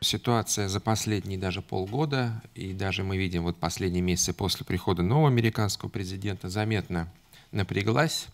ситуация за последние даже полгода, и даже мы видим вот последние месяцы после прихода нового американского президента заметно напряглась.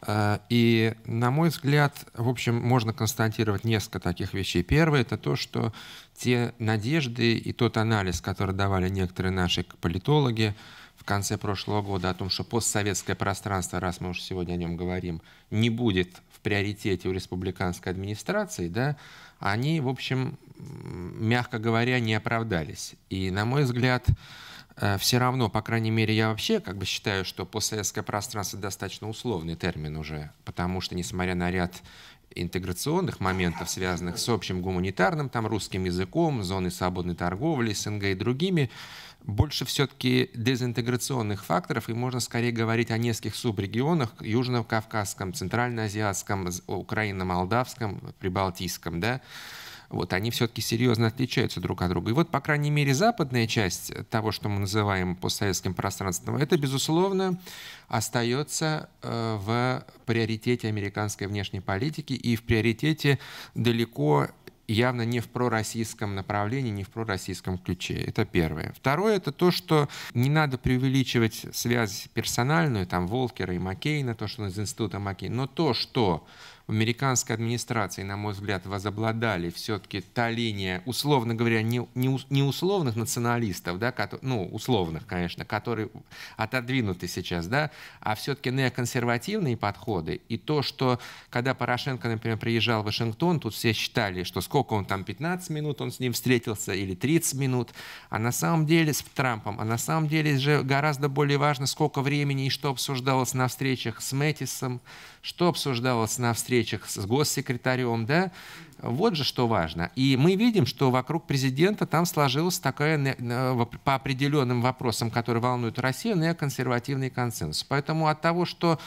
А, и, на мой взгляд, в общем, можно констатировать несколько таких вещей. Первое – это то, что те надежды и тот анализ, который давали некоторые наши политологи в конце прошлого года о том, что постсоветское пространство, раз мы уже сегодня о нем говорим, не будет в приоритете у республиканской администрации, да, они, в общем, мягко говоря, не оправдались. И, на мой взгляд, э, все равно, по крайней мере, я вообще как бы считаю, что постсоветское пространство достаточно условный термин уже, потому что, несмотря на ряд интеграционных моментов, связанных с общим гуманитарным, там, русским языком, зоной свободной торговли, СНГ и другими, больше все-таки дезинтеграционных факторов, и можно скорее говорить о нескольких субрегионах, Южно-Кавказском, Центрально-Азиатском, Украино-Молдавском, Прибалтийском, да, вот, они все-таки серьезно отличаются друг от друга. И вот, по крайней мере, западная часть того, что мы называем постсоветским пространством, это, безусловно, остается э, в приоритете американской внешней политики и в приоритете далеко явно не в пророссийском направлении, не в пророссийском ключе. Это первое. Второе — это то, что не надо преувеличивать связь персональную, там, Волкера и Маккейна, то, что он из института Маккейна, но то, что в американской администрации, на мой взгляд, возобладали все-таки та линия, условно говоря, не, не, не условных националистов, да, ну, условных, конечно, которые отодвинуты сейчас, да, а все-таки неоконсервативные подходы. И то, что когда Порошенко, например, приезжал в Вашингтон, тут все считали, что скоро сколько он там, 15 минут он с ним встретился или 30 минут, а на самом деле с Трампом, а на самом деле же гораздо более важно, сколько времени и что обсуждалось на встречах с Мэтисом, что обсуждалось на встречах с госсекретарем, да, вот же что важно. И мы видим, что вокруг президента там сложилась такая э, по определенным вопросам, которые волнуют Россию, неоконсервативный консенсус. Поэтому от того, что...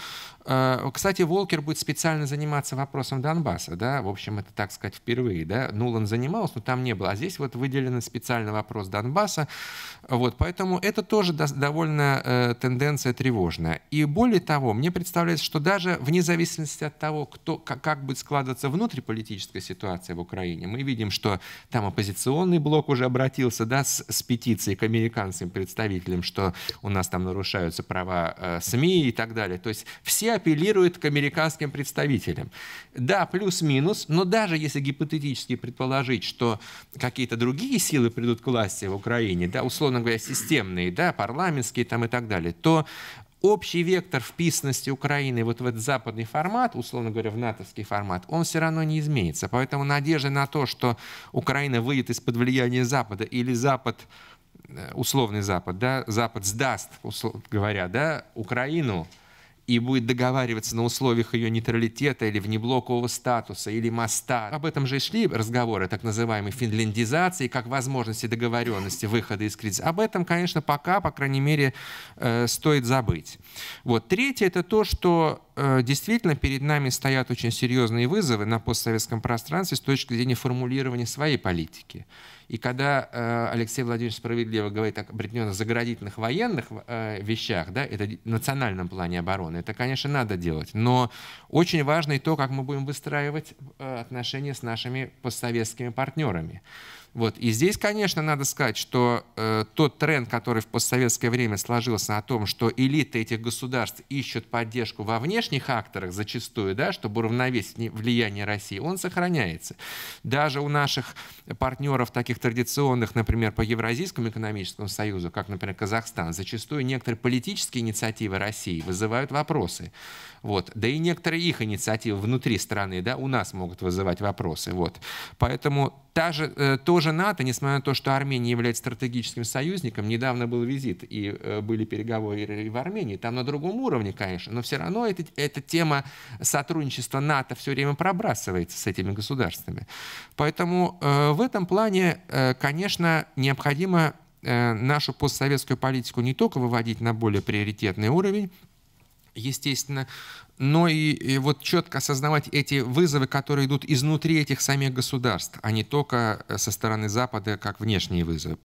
Э, кстати, Волкер будет специально заниматься вопросом Донбасса, да, в общем, это, так сказать, впервые, да, Нулан занимался, но там не было, а здесь вот выделен специальный вопрос Донбасса, вот, поэтому это тоже довольно э, тенденция тревожная. И более того, мне представляется, что даже вне зависимости от того, кто, как будет складываться внутриполитическая ситуация, ситуация в Украине. Мы видим, что там оппозиционный блок уже обратился да, с, с петицией к американским представителям, что у нас там нарушаются права э, СМИ и так далее. То есть все апеллируют к американским представителям. Да, плюс-минус, но даже если гипотетически предположить, что какие-то другие силы придут к власти в Украине, да, условно говоря, системные, да, парламентские там и так далее, то общий вектор вписанности Украины вот в этот западный формат, условно говоря, в натовский формат, он все равно не изменится. Поэтому надежда на то, что Украина выйдет из-под влияния Запада или Запад э, условный Запад, да, Запад сдаст, условно говоря, да, Украину, и будет договариваться на условиях ее нейтралитета или внеблокового статуса, или моста. Об этом же и шли разговоры так называемой финляндизации, как возможности договоренности выхода из кризиса. Об этом, конечно, пока, по крайней мере, э, стоит забыть. Вот. Третье – это то, что Э, действительно перед нами стоят очень серьезные вызовы на постсоветском пространстве с точки зрения формулирования своей политики. И когда э, Алексей Владимирович справедливо говорит о определенных заградительных военных э, вещах, да, это национальном плане обороны, это, конечно, надо делать. Но очень важно и то, как мы будем выстраивать отношения с нашими постсоветскими партнерами. Вот. И здесь, конечно, надо сказать, что э, тот тренд, который в постсоветское время сложился о том, что элиты этих государств ищут поддержку во внешних акторах зачастую, да, чтобы уравновесить влияние России, он сохраняется. Даже у наших партнеров таких традиционных, например, по Евразийскому экономическому союзу, как, например, Казахстан, зачастую некоторые политические инициативы России вызывают вопросы. Вот. Да и некоторые их инициативы внутри страны да, у нас могут вызывать вопросы. Вот. Поэтому та же, э, тоже НАТО, несмотря на то, что Армения является стратегическим союзником, недавно был визит и э, были переговоры в Армении, там на другом уровне, конечно, но все равно эта, эта тема сотрудничества НАТО все время пробрасывается с этими государствами. Поэтому э, в этом плане, конечно, необходимо нашу постсоветскую политику не только выводить на более приоритетный уровень, естественно, но и, и вот четко осознавать эти вызовы, которые идут изнутри этих самих государств, а не только э, со стороны Запада, как внешние вызовы.